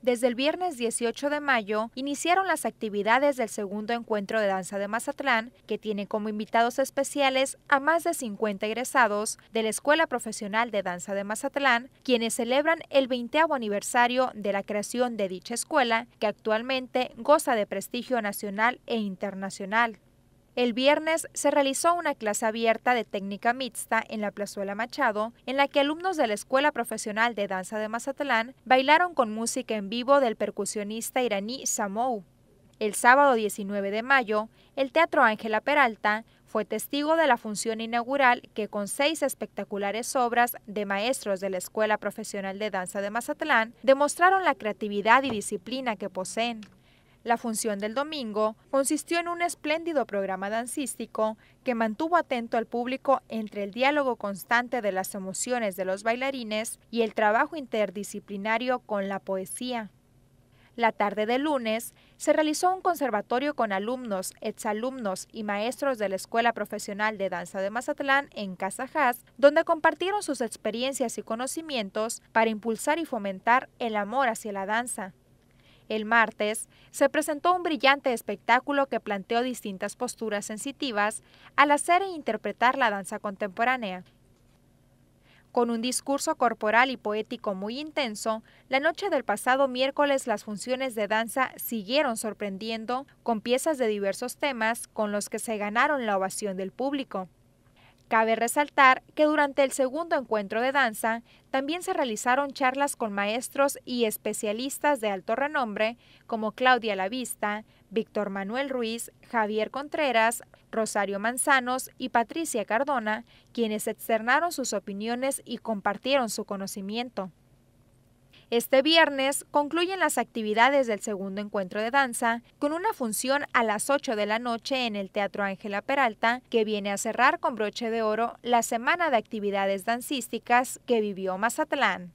Desde el viernes 18 de mayo iniciaron las actividades del segundo encuentro de danza de Mazatlán, que tiene como invitados especiales a más de 50 egresados de la Escuela Profesional de Danza de Mazatlán, quienes celebran el 20 aniversario de la creación de dicha escuela, que actualmente goza de prestigio nacional e internacional. El viernes se realizó una clase abierta de técnica mixta en la Plazuela Machado, en la que alumnos de la Escuela Profesional de Danza de Mazatlán bailaron con música en vivo del percusionista iraní Samou. El sábado 19 de mayo, el Teatro Ángela Peralta fue testigo de la función inaugural que con seis espectaculares obras de maestros de la Escuela Profesional de Danza de Mazatlán demostraron la creatividad y disciplina que poseen. La función del domingo consistió en un espléndido programa dancístico que mantuvo atento al público entre el diálogo constante de las emociones de los bailarines y el trabajo interdisciplinario con la poesía. La tarde de lunes se realizó un conservatorio con alumnos, exalumnos y maestros de la Escuela Profesional de Danza de Mazatlán en Haas, donde compartieron sus experiencias y conocimientos para impulsar y fomentar el amor hacia la danza. El martes se presentó un brillante espectáculo que planteó distintas posturas sensitivas al hacer e interpretar la danza contemporánea. Con un discurso corporal y poético muy intenso, la noche del pasado miércoles las funciones de danza siguieron sorprendiendo con piezas de diversos temas con los que se ganaron la ovación del público. Cabe resaltar que durante el segundo encuentro de danza también se realizaron charlas con maestros y especialistas de alto renombre como Claudia Lavista, Víctor Manuel Ruiz, Javier Contreras, Rosario Manzanos y Patricia Cardona, quienes externaron sus opiniones y compartieron su conocimiento. Este viernes concluyen las actividades del segundo encuentro de danza con una función a las 8 de la noche en el Teatro Ángela Peralta, que viene a cerrar con broche de oro la semana de actividades dancísticas que vivió Mazatlán.